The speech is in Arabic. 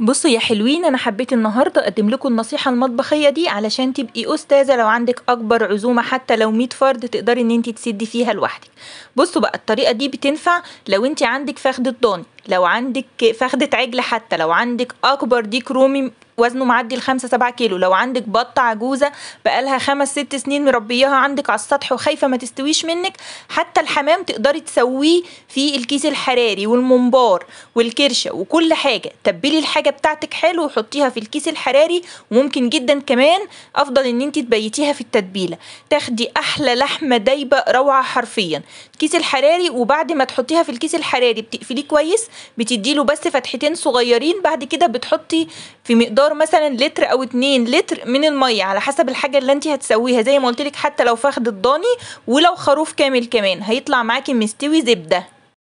بصوا يا حلوين انا حبيت النهارده اقدم لكم النصيحه المطبخيه دي علشان تبقي استاذه لو عندك اكبر عزومه حتى لو 100 فرد تقدري ان انت تسدي فيها لوحدك بصوا بقى الطريقه دي بتنفع لو انت عندك فخده ضاني لو عندك فخده عجل حتى لو عندك اكبر ديك رومي وزنه معدي ال 5 7 كيلو لو عندك بطه عجوزه بقالها 5 6 سنين مربياها عندك على السطح وخايفه ما تستويش منك حتى الحمام تقدري تسويه في الكيس الحراري والممبار والكرشه وكل حاجه تبلي الحاجه بتاعتك حلو وحطيها في الكيس الحراري وممكن جدا كمان افضل ان انت تبيتيها في التتبيله تاخدي احلى لحمه دايبه روعه حرفيا الكيس الحراري وبعد ما تحطيها في الكيس الحراري بتقفليه كويس بتديله بس فتحتين صغيرين بعد كده بتحطي في مقدار بتختاروا مثلا لتر او اتنين لتر من الميه على حسب الحاجه اللي انت هتسويها زي ما قلت لك حتى لو فخد الضاني ولو خروف كامل كمان هيطلع معاكي مستوي زبده